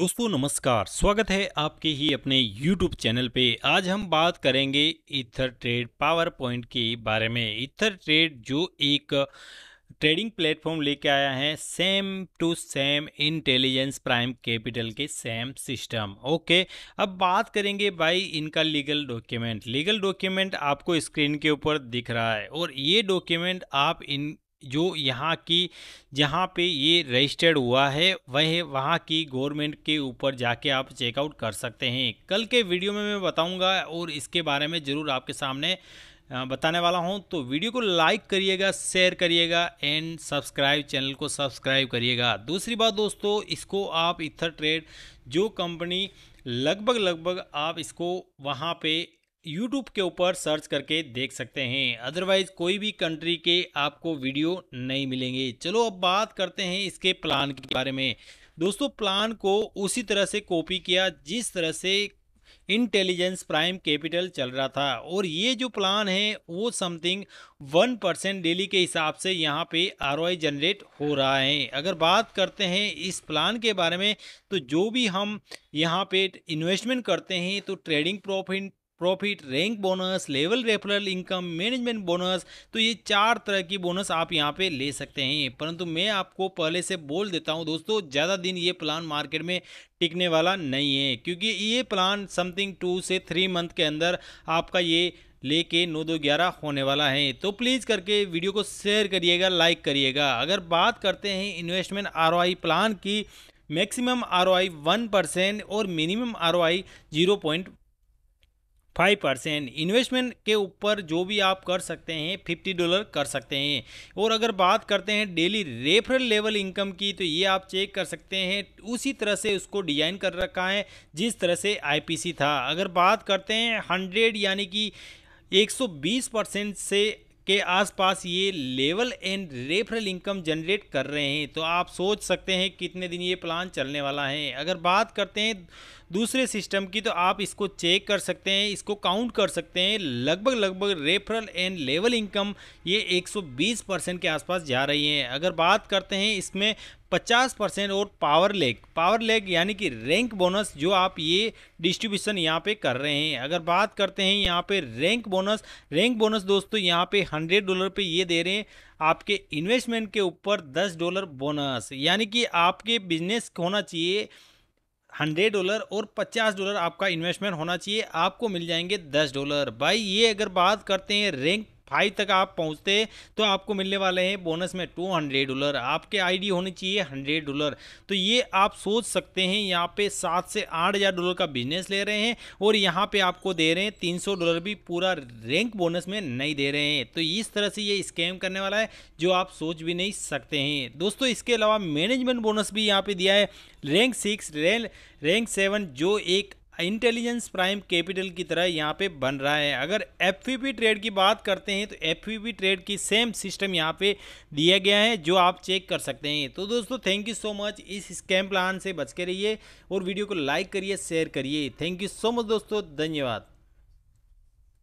दोस्तों नमस्कार स्वागत है आपके ही अपने YouTube चैनल पे आज हम बात करेंगे इथर ट्रेड पावर पॉइंट के बारे में इथर ट्रेड जो एक ट्रेडिंग प्लेटफॉर्म लेके आया है same to same intelligence prime capital के सेम सिस्टम ओके अब बात करेंगे भाई इनका लीगल डॉक्यूमेंट लीगल डॉक्यूमेंट आपको स्क्रीन के ऊपर दिख रहा है और ये डॉक्यूमेंट आप इन जो यहाँ की जहाँ पे ये रजिस्टर्ड हुआ है वह वहाँ की गवर्नमेंट के ऊपर जाके आप चेकआउट कर सकते हैं कल के वीडियो में मैं बताऊँगा और इसके बारे में ज़रूर आपके सामने बताने वाला हूँ तो वीडियो को लाइक करिएगा शेयर करिएगा एंड सब्सक्राइब चैनल को सब्सक्राइब करिएगा दूसरी बात दोस्तों इसको आप इथर ट्रेड जो कंपनी लगभग लगभग आप इसको वहाँ पे यूट्यूब के ऊपर सर्च करके देख सकते हैं अदरवाइज कोई भी कंट्री के आपको वीडियो नहीं मिलेंगे चलो अब बात करते हैं इसके प्लान के बारे में दोस्तों प्लान को उसी तरह से कॉपी किया जिस तरह से इंटेलिजेंस प्राइम कैपिटल चल रहा था और ये जो प्लान है वो समथिंग वन परसेंट डेली के हिसाब से यहाँ पे आर जनरेट हो रहा है अगर बात करते हैं इस प्लान के बारे में तो जो भी हम यहाँ पे इन्वेस्टमेंट करते हैं तो trading profit profit rank bonus level referral income management bonus तो ये चार तरह की बोनस आप यहाँ पे ले सकते हैं परंतु मैं आपको पहले से बोल देता हूँ दोस्तों ज़्यादा दिन ये प्लान मार्केट में टिकने वाला नहीं है क्योंकि ये प्लान समथिंग टू से थ्री मंथ के अंदर आपका ये लेके नौ दो ग्यारह होने वाला है तो प्लीज़ करके वीडियो को शेयर करिएगा लाइक करिएगा अगर बात करते हैं इन्वेस्टमेंट आर प्लान की मैक्सिमम आर वन परसेंट और minimum are zero point five percent investment के ऊपर जो भी आप कर सकते हैं फिफ्टी डॉलर कर सकते हैं और अगर बात करते हैं डेली रेफरल लेवल इनकम की तो ये आप चेक कर सकते हैं उसी तरह से उसको डिजाइन कर रखा है जिस तरह से आईपीसी था अगर बात करते हैं हंड्रेड यानी कि 120 परसेंट से के आसपास ये level and referral income generate कर रहे हैं तो आप सोच सकते हैं कितने दिन ये प्लान चलने वाला है अगर बात करते हैं दूसरे सिस्टम की तो आप इसको चेक कर सकते हैं इसको काउंट कर सकते हैं लगभग लगभग रेफरल एंड लेवल इनकम ये 120 परसेंट के आसपास जा रही है अगर बात करते हैं इसमें 50 परसेंट और पावर लेग पावर लेग यानी कि रैंक बोनस जो आप ये डिस्ट्रीब्यूशन यहाँ पे कर रहे हैं अगर बात करते हैं यहाँ पे रैंक बोनस रैंक बोनस दोस्तों यहाँ पे 100 डॉलर पे ये दे रहे हैं आपके इन्वेस्टमेंट के ऊपर 10 डॉलर बोनस यानी कि आपके बिजनेस होना चाहिए हंड्रेड डॉलर और पचास डॉलर आपका इन्वेस्टमेंट होना चाहिए आपको मिल जाएंगे दस डॉलर भाई ये अगर बात करते हैं रैंक फाइव तक आप पहुंचते तो आपको मिलने वाले हैं बोनस में टू हंड्रेड डॉलर आपके आईडी होनी चाहिए हंड्रेड डॉलर तो ये आप सोच सकते हैं यहाँ पे सात से आठ हज़ार डॉलर का बिजनेस ले रहे हैं और यहाँ पे आपको दे रहे हैं तीन सौ डॉलर भी पूरा रैंक बोनस में नहीं दे रहे हैं तो इस तरह से ये स्कैम करने वाला है जो आप सोच भी नहीं सकते हैं दोस्तों इसके अलावा मैनेजमेंट बोनस भी यहाँ पर दिया है रैंक सिक्स रैंक सेवन जो एक इंटेलिजेंस प्राइम कैपिटल की तरह यहाँ पे बन रहा है अगर एफ ट्रेड की बात करते हैं तो एफ ट्रेड की सेम सिस्टम यहाँ पे दिया गया है जो आप चेक कर सकते हैं तो दोस्तों थैंक यू सो मच इस स्कैम प्लान से बच के रहिए और वीडियो को लाइक करिए शेयर करिए थैंक यू सो मच दोस्तों धन्यवाद